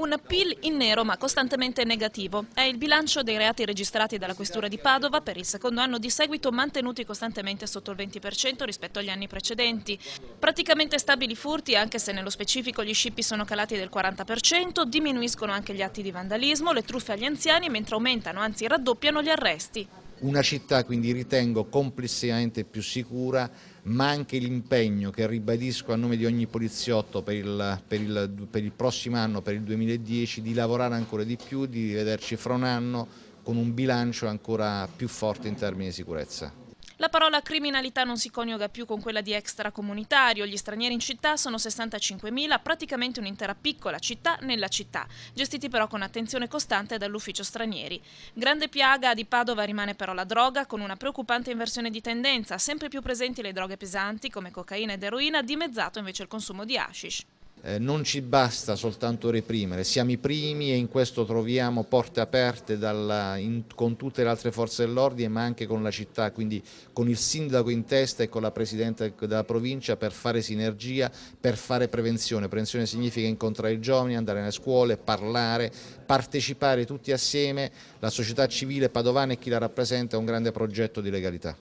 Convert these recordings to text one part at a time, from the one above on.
Un PIL in nero ma costantemente negativo. È il bilancio dei reati registrati dalla Questura di Padova per il secondo anno di seguito mantenuti costantemente sotto il 20% rispetto agli anni precedenti. Praticamente stabili furti anche se nello specifico gli scippi sono calati del 40%, diminuiscono anche gli atti di vandalismo, le truffe agli anziani mentre aumentano, anzi raddoppiano gli arresti una città quindi ritengo complessivamente più sicura, ma anche l'impegno che ribadisco a nome di ogni poliziotto per il, per, il, per il, prossimo anno, per il 2010, di lavorare ancora di più, di rivederci fra un anno con un bilancio ancora più forte in termini di sicurezza. La parola criminalità non si coniuga più con quella di extracomunitario, gli stranieri in città sono 65.000, praticamente un'intera piccola città nella città, gestiti però con attenzione costante dall'ufficio stranieri. Grande piaga di Padova rimane però la droga, con una preoccupante inversione di tendenza, sempre più presenti le droghe pesanti come cocaina ed eroina, dimezzato invece il consumo di hashish. Eh, non ci basta soltanto reprimere, siamo i primi e in questo troviamo porte aperte dalla, in, con tutte le altre forze dell'ordine ma anche con la città, quindi con il sindaco in testa e con la Presidente della provincia per fare sinergia, per fare prevenzione. Prevenzione significa incontrare i giovani, andare nelle scuole, parlare, partecipare tutti assieme, la società civile padovana e chi la rappresenta a un grande progetto di legalità.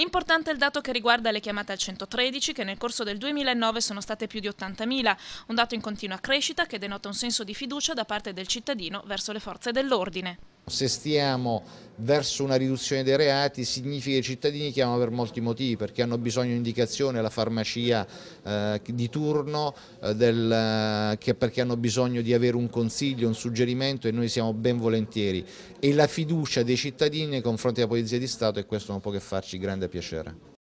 Importante il dato che riguarda le chiamate al 113 che nel corso del 2009 sono state più di 80.000, un dato in continua crescita che denota un senso di fiducia da parte del cittadino verso le forze dell'ordine. Se stiamo verso una riduzione dei reati significa che i cittadini chiamano per molti motivi perché hanno bisogno di indicazione alla farmacia eh, di turno eh, del, eh, perché hanno bisogno di avere un consiglio, un suggerimento e noi siamo ben volentieri e la fiducia dei cittadini nei confronti della Polizia di Stato e questo non può che farci grande piacere.